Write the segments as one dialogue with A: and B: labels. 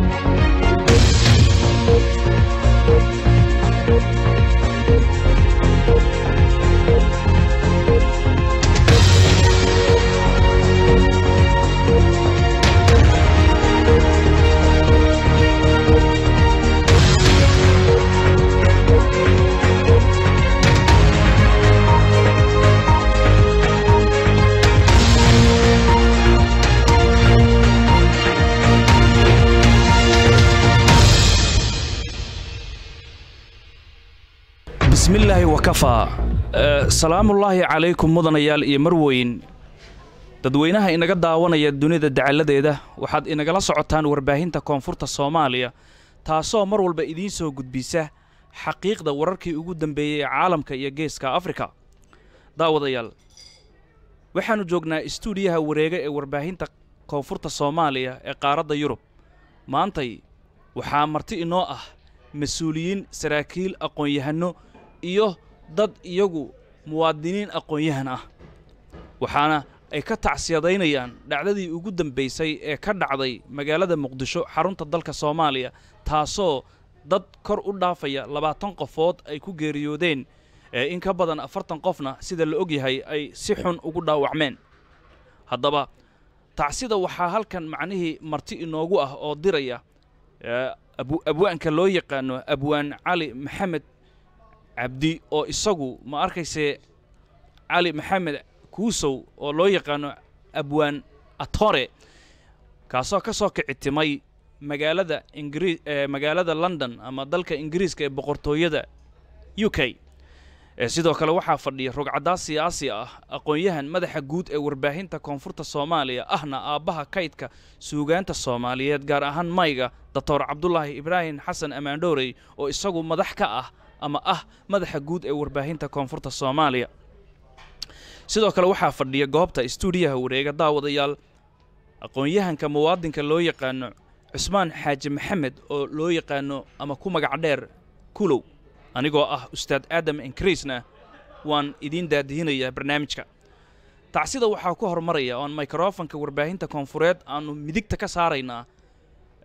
A: Thank you. wakafaa salaamullaahi calaykum mudanayaal iyo marweyn dadweynaha inaga daawanaya dunida dacalladeeda waxaad inagala socotaan warbaahinta koonfurta soomaaliya taasoo mar walba idiin soo gudbisa xaqiiqda wararkii ugu dambeeyey ee caalamka iyo geeska afrika daawadayaal waxaannu joognaa istuudiyaha wareega ee warbaahinta koonfurta soomaaliya ee qaaradda yurub maantay waxaa marti inoo ah mas-uuliyiin saraakiil aqoon-yahanno iyo dad iyagu muwaadiniin aqoon-yahan ah waxaana ay ka tacsiyadaynayaan dhacdadii ugu dambaysay ee ka dhacday magaalada muqdisho xarunta dalka soomaaliya taasoo dad kor u dhaafaya labaatan qofood ay ku geeriyoodeen ee in ka badan afartan qofna sida la og yahay ay si xun ugu dhaawacmeen haddaba tacsida waxaa halkan macnihii marti inoogu ah oo diraya abwaanka loo yaqaano abwaan cali maxamed cabdi oo isagu ma arkayse cali maxamed kuusow oo loo yaqaano abwaan atore kaasoo ka soo kicitimay magaalada ingri eh, magaalada london ama dalka ingiriiska ee boqortooyada u k eh, sidoo kale waxaa fadhiya rogcaddaa siyaasi ah aqoon-yahan madaxa guud ee warbaahinta koonfurta soomaaliya ahna aabbaha kaydka suugaanta soomaaliyeed gaar ahaan mayga dotor cabdulaahi ibraahim xasan amaandhoorey oo isagu madax ka ah ama ah madaxa guud ee warbaahinta koonfurta soomaaliya sidoo kale waxaa fadhiya goobta istuudiyaha wareega daawadayaal aqoon-yahanka muwaadinka loo yaqaano cusmaan xaaji maxamed oo loo yaqaano ama ku magac dheer kulow anigoo ah ustaad aadam inkriisna waan idiin daadihinayaa barnaamijka tacsida waxaa ku horumaraya oon mikrofonka warbaahinta koonfureed aannu midigta ka saaraynaa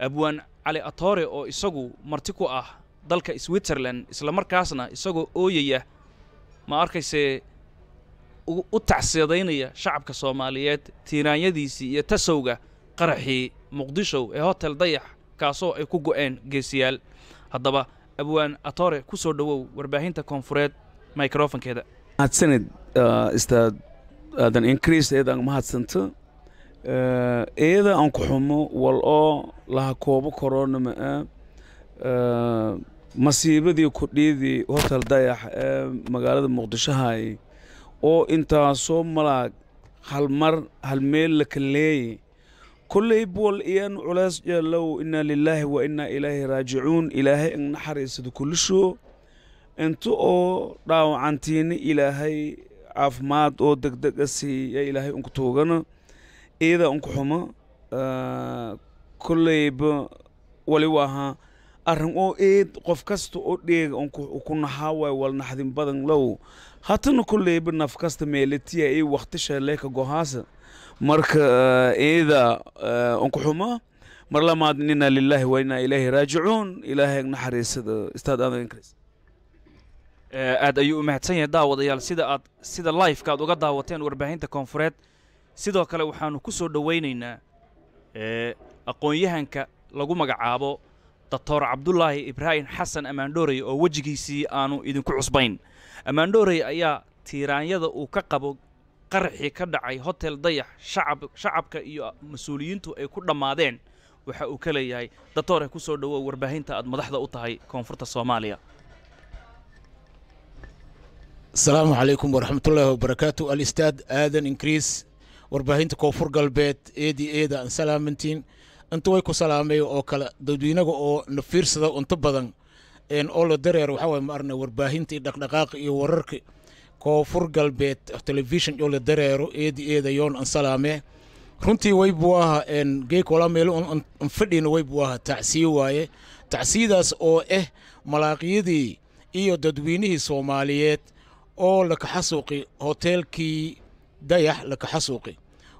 A: abwaan cali atoore oo isagu marti ku ah dalka switzerland islamarkaasna isagoo ooyaya ma arkayse u tacsiyadaynaya shacabka soomaaliyeed tiiraanyadiisii iyo tasowga qaraxii muqdisho ee hotel dayax kaasoo ay ku go'een geesiyaal haddaba abwaan atore ku soo dhowow warbaahinta koonfureed microfonkeeda
B: mahadsaned uh, istaad aadan inkriis eedaan mahadsanto uh, eeda aan ku xumo wal oo laha koobo korona ma'a ah. uh, masiibadii kudhiidii hotel dayax ee magaalada muqdishohay oo intaasoo malaag halmar halmeel la kaleeye kolley bool iyaan culays jeellow innaa lilaahi wa innaa ilaahi raajicuun ilaahay in naxariisada kulishoo inta oo dhaawacantiina ilaahay caafimaad oo degdega ah siiya ilaahay unku tuugana iyadaa unku xumo kolleyba wali waahaa arin oo eed qof kasta oo dheega ku nahaaway walnaxdin badan low hatana koleyba naf kasta meelatiya i waktisha leeka gohaasa marka eh, eeda eh, onkuxuma mar lamaad inaa lilaahi wa ilaahi raajicuun ilaahay naxariisada istaad aadnkris
A: eh, aad ayuu u mahadsan yahay daawadayaal
B: sida aad sida lifeka aad uga daawateen
A: warbaahinta koonfureed sidoo kale waxaanu ku soo dhowaynaynaa aqoon-yahanka lagu magacaabo doctor cabdulaahi ibraahim xasan ammaandhoorey oo wejigiisii aanu idinku cusbayn ammaandhoorey ayaa tiiraanyada uu ka qabo qarxii ka dhacay hotel dayax shacabka iyo mas-uuliyiintu ay ku dhammaadeen waxa uu ka leeyahay doctore ku soo dhowow warbaahinta aad madaxda u tahay koonfurta soomaaliya
C: asalaamu calaykum waraxmatullaahi wabarakaatu alistaad aadan ingiriis warbaahinta koonfur galbeed eedi eeda aan salaamantiin inta way ku salaamay oo kale dadweynaga oo na fiirsada unto badan oo la dareer waxaa waay maarna warbaahinta iyo dhaqdhaqaaqa wararka koonfur galbeed telefishin oo la dareero eedi eedayoon an salaamee runtii waybuu ahaa geekolaa meelo an fadhiina waybuu ahaa tacsiye waaye tacsiyidaas oo ah eh, malaaqiyadii iyo dadweynihii soomaaliyeed oo laka xasuuqi hoteelkii dayax laka xasuuqi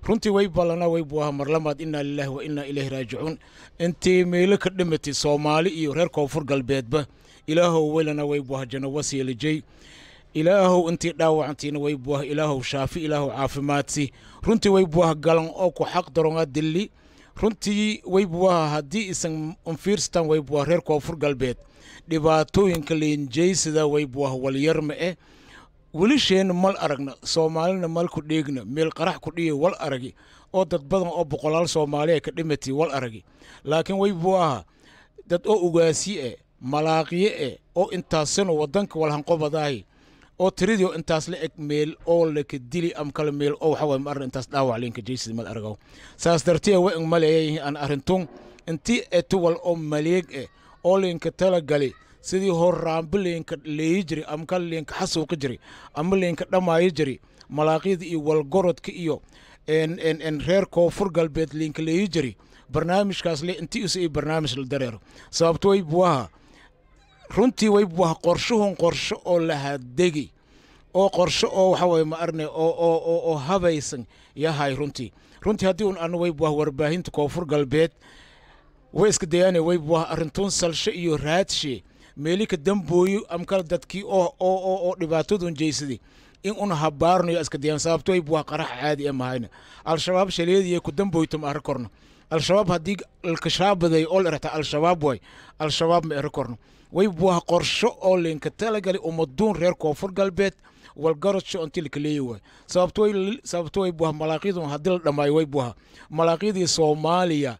C: runtii weybalana weybu ah marlamaad inaa lilaahi wa innaa ilayhi raajicuun intii meelo ka dhimatay soomaali iyo reer koonfur galbeedba ilaahow welana weybu ah janno wasiilijey ilaahow intii dhaawacantiina weybu ah ilaahow shaafi ilaahow caafimaadsi runtii weybu ah galan oo ku xaq daronga dilli runtii weybuwaha haddii isan unfiirstaan weybuah reer koonfur galbeed dhibaatooyinka liinjeysida weybuah walyarma eh welisheenna mal aragna soomaalina malku dheegna meel qarax ku dhiya wal aragi oo dad badan oo boqolaal soomaaliya ka dhimatay wal aragi laakiin way buu ahaa dad oo ugaasi e eh, malaaqiyo e eh, oo intaasino wadanka walhanqobadaahi oo tiridii oo intaas la eg meel oo laka dili am kale meel oo waxaa ma arna intaas dhaawac leenka jeysad mal aragaw saas dartee wa ing maleeyayihin aan arrintun intii etuwal oo maleeg e oo leenka tala gali sidii horaanba leenka leeyi jiri ama ka leenka xasuuqi jiri ama leenka dhamaayo jiri malaaqyada iyo walgorodka iyo reer koonfur galbeed leenka leeyi jiri barnaamijkaas le inti isa iyo barnaamij la dareero sababto way buwaha runtii way buwaha qorshuhun qorsho oo lahadegi oo qorsho oo waxaa ma arne oo habaysan yahay runtii runtii haddii un ana waybuwah warbaahinta koonfur galbeed way iska dayaane waybuwah arrintun salshe iyo raadshe meelika dambooyo amkala dadkii oo dhibaatadun jeysaday in un habaarnayo askadayaan sababto ay waa qarax caadi amahayna ah al-shabaab shaleediye ku damboytum arri korno al-shabaab haddii alkashaabaday oo la erata al-shabaab waay al-shabaab ma eri korno way waa qorsho oo linka talagali umaduun reer koonfur galbeed walgarasho intii laka leeya sababto way buha malaaqyadun haddii la dhammaayo way buha malaaqyadii soomaaliya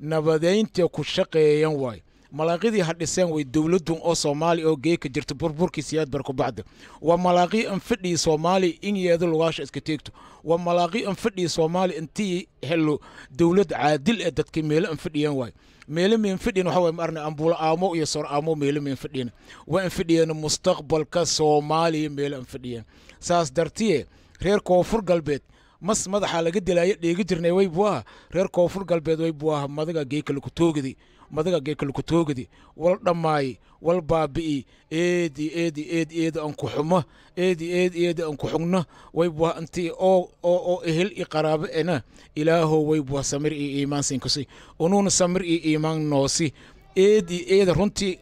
C: nabadaynta ku shaqeeyan waayo malaaqidii hadhiseen dhiseen way dowladun oo soomaaliya oo gee ka jirta burburkii siyaadbar ku bacda waa malaaqii an fadhii soomaaliya in yeedo lugaasha iska teegto waa malaaqii an fadhii soomaaliya intii helo dowlad caadil ee dadkii meelo an fadhiyeen waayo meelo meen fadhiyana waxa waye ma arnay aamo iyo sor aamo meelo meen fadhiyana waa an fadhiyeen mustaqbalka soomaaliya meelo an fadhiyeen saas dartiye reer koonfur galbeed mas madaxaa laga dilaayo dheegi jirnay way buu aha reer koonfur galbeed way buu aha madaga geeka lagu toogadi madaga geekalkutoogadi wal dhammaay wal baabi'i eedi eedi eedi eedi ankuxuma eedi eedi eedi ankuxugna waybwaanti oo oo oo ehel i qaraabo ena ilaahow waybwa samir iyo iimaansinkusi unuuna samir iyo iimaan noosi eedi eeda runtii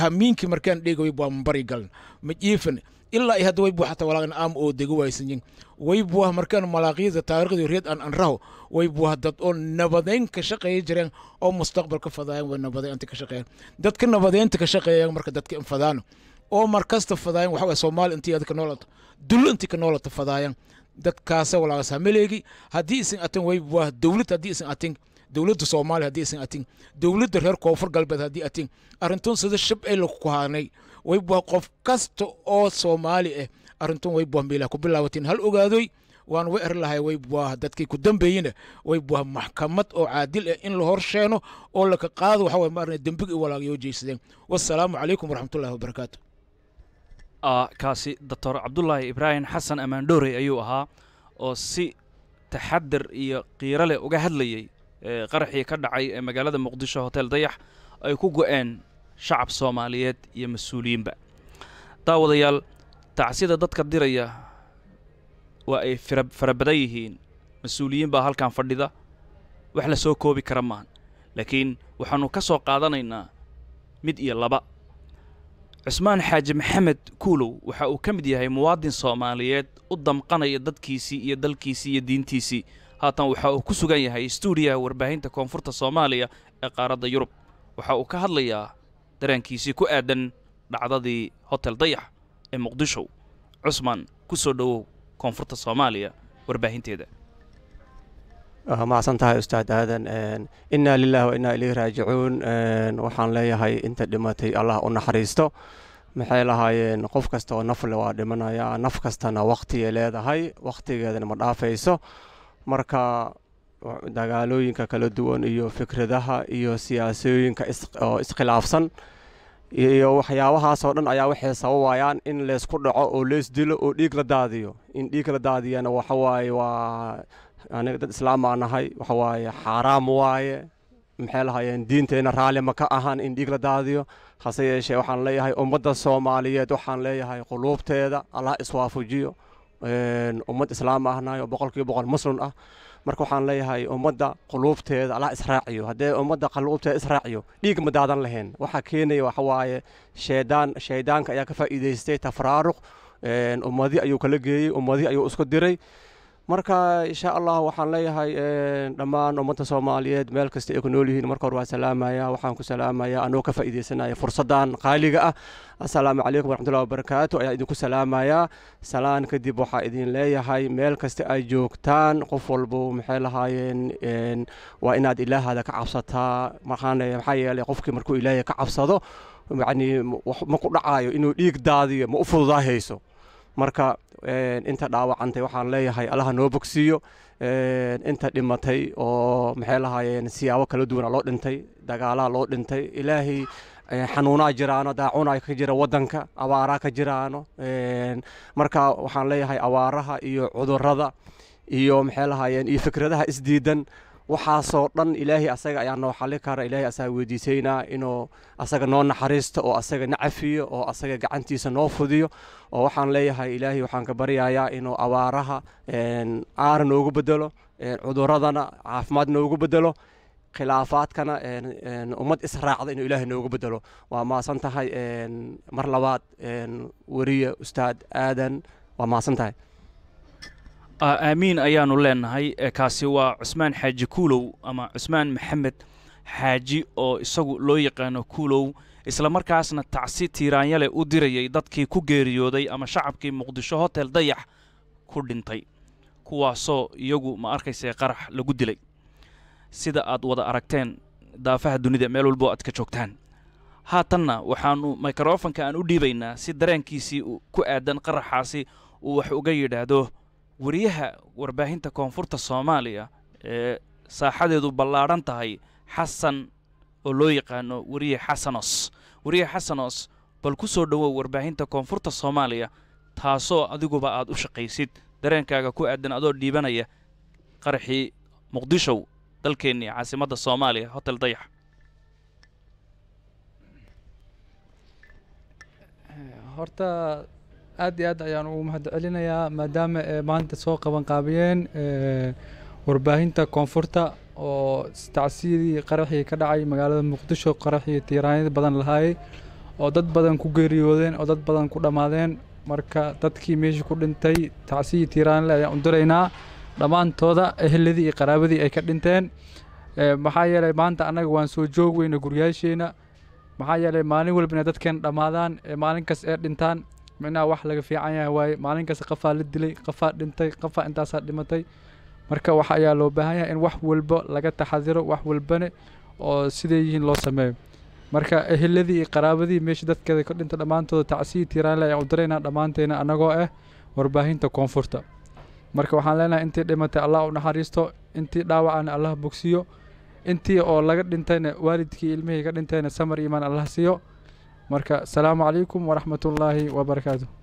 C: hamiinkii markaan dheega waybwa mabarigal ma jiifan ilaa iyo hadda way buuxata walaagan aam oo dego waysanyin way buuha markaan malaaqyada taariikhda reed aan anraho way buuha dad oo nabadeyn ka shaqeeya jireen oo mustaqbal ka fadaayan way nabadeynta ka shaqeeyaan dadka nabadeynta ka shaqeeyaan marka dadka in fadaano oo markasta fadaayan waxa waye soomaali intii adka noolata dullo intii ka noolata fadaayan dadkaasa walaagas hamaleegi haddii isin atin way buuha dowlad haddii isin atin dowladda soomaaliya haddii isin atin dowladda reer koonfur galbeed haddii atin arrintun sida shab ay lagu kuhaanay wayba qof kasta oo soomaali ah eh. arrintan waybwa miila ku bilaawatiin hal ogaadoy waan wa er lahay waybwa dadkii ku dambeeyina eh. waybwa maxkamad oo caadil ah in la horsheeno oo laka qaado waxaa ma arna dembiga i walaagayo jeysadeen wassalaamu calaykum waraxmatullahi wabarakaatu
A: kaasi doctor cabdullaahi ibraahim xasan ammaandhoorey ayuu ahaa oo si taxadar iyo kiiro leh uga hadlayey qaraxii ka dhacay ee magaalada muqdisho hotel dayax ay ku go'een shacab soomaaliyeed iyo mas-uuliyiinba daawadayaal tacsida dadka diraya waa ay fara badan yihiin mas-uuliyiin baa halkan fadhida wax la soo koobi kara maahan laakiin waxaannu ka soo qaadanaynaa mid iyo laba cusmaan xaaji maxamed kuulow waxa uu ka mid yahay muwaadin soomaaliyeed u damqanaya dadkiisii iyo dalkiisii iyo diintiisii haatan waxa uu ku sugan yahay stuudiyaha warbaahinta koonfurta soomaaliya ee qaaradda yurub waxa uu ka hadlayaa darankiisii ku aadan dhacdadii hotel dayax ee muqdisho cusmaan ku soo dhowow koonfurta soomaaliya warbaahinteeda
D: macsan tahay ustaad aadan innaa lilah wa innaa raajicuun waxaan leeyahay inta dhimatay allah u naxariisto maxay lahaayeen qof kasta oo nafle waa dhimanayaa naf kastana wakhtiyay leedahay wakhtigeedana ma dhaafayso marka dagaalooyinka kala duwan iyo fikradaha iyo siyaasooyinka oo iskhilaafsan iyo waxyaabahaasoo dhan ayaa waxay sababayaan in leysku dhaco oo leys dilo oo dhiig la daadiyo in dhiig la daadiyana waxawaaye waa aniga dad islaamaa nahay waxawaaye xaaraam waaye maxay lahayeen diinteenna raalli ma ka ahan in dhiig la daadiyo hase yeeshee waxaan leeyahay ummadda soomaaliyeed waxaan leeyahay quluubteeda allah iswaafujiyo ummad islaam ahnayo boqolkiiba boqol muslim ah marka waxaan leeyahay ummadda quluubteeda alla israaciyo haddee ummadda qaluubteeda israaciyo dhiig ma daadan lahayn waxaa keenaya waxa waaye sheedaan shaydaanka ayaa ka faa'iidaystay tafraaruq ummadii ayuu kala geeyey ummadii ayuu isku diray marka insha allah waxaan leeyahay eh, dhammaan ummadda soomaaliyeed meel kasta ay ku nool yihiin marka hore waa salaamaya waxaan ku salaamaya anoo ka faa'iideysanaya fursaddan qaaliga ah assalaamu calaykum waraxmatullahi wabarakaatu ayaa idinku salaamaya salaan kadib waxaa idin leeyahay meel kasta ay joogtaan qof walbo maxay lahaayeen waa inaad ilaahaada ka cabsataa markaana maxaa yeelay qofkii markuu ilaahay ka cabsado yacni ma ku dhacayo inuu dhiig daadiyo ma u fududaa hayso marka inta dhaawacantay waxaan leeyahay allaha noo bogsiiyo inta dhimatay oo maxay lahaayeen siyaabo kala duwana loo dhintay dagaalaha loo dhintay ilaahay xanuunaa jiraano daacunaa ka jira wadanka abaaraa ka jiraano marka waxaan leeyahay abaaraha iyo cudurada iyo maxay lahaayeen iyo fikradaha isdiidan waxaasoo dhan ilaahay asaga ayaa noo xali kara ilaahay asaa weydiisaynaa inuu asaga noo naxariisto oo asaga nacafiyo oo asaga gacantiisa noo fudiyo oo waxaan leeyahay ilaahay waxaan ka baryayaa inuu awaaraha aara noogu bedelo cuduradana caafimaad noogu bedelo khilaafaadkana ummad israacda inuu ilaahay noogu bedelo waa maasan tahay mar labaad wariya ustaad aadan waa maasan tahay Ah, aamiin
A: ayaanu leenahay kaasi waa cusmaan xaaji kuulow ama cusmaan maxamed xaaji oo isagu loo yaqaano kuulow islamarkaasna tacsi tiiraanyale u dirayay dadkii ku geeriyooday ama shacabkii muqdisho hotel dayax ku dhintay kuwaasoo iyagu ma arkaysae qarax lagu dilay sida aad wada aragteen daafaha dunida meel walboo aad ka joogtaan haatanna waxaannu mikrofonka aan u dhiibaynaa si dareenkiisii ku aadan qaraxaasi uu wax uga yidhaahdo wariyaha warbaahinta koonfurta soomaaliya ee saaxadeedu ballaadhan tahay xasan oo loo yaqaano weriye xasanos weriye xasanos bal ku soo dhowow warbaahinta koonfurta soomaaliya taasoo adiguba aad u shaqaysid dareenkaaga ku aadan adoo dhiibanaya qaraxii muqdishow dalkeennii caasimadda soomaaliya hotel dayax
E: horta aad iyo aad ayaan ugu mahad celinayaa maadaama eh, maanta soo qaban qaabiyeen eh, warbaahinta koonfurta oo tacsiyadii qaraxii ka dhacay magaalada muqdisho qaraxii tiiraanyad badan lahaayey oo dad badan ku geeriyoodeen oo dad badan ku dhammaadeen marka dadkii meeshii ku dhintay tacsiyii tiiraanle ayaan u diraynaa dhammaantooda eheladii iyo qaraabadii ay ka dhinteen eh, maxaa yeelay maanta annaga waan soo joog weyna guryaasheena maxaa yeelay maalin walbana dadkeen dhammaadaan maalin kas ee dhintaan micnaha wax laga fiican yahay waaye maalin qafaa la dilay qafaa dhintay qafaa intaasaa dhimatay marka wax ayaa loo baahan yahay in wax walba laga taxadiro wax walbane oo siday yihiin loo sameeyo marka eheladii iyo qaraabadii meesha dadkeeda ka dhinta dhammaantooda tacsiyi tiiraanle ayaan u diraynaa dhammaanteena annagoo ah warbaahinta koonfurta marka waxaan leenahay intii dhimatay allah u naxariisto intii dhaawacana allah bogsiiyo intii oo laga dhintayna waalidkii ilmihii ka dhintayna samar iimaan allah siiyo marka asalaamu calaykum waraxmatullaahi wabarakaatu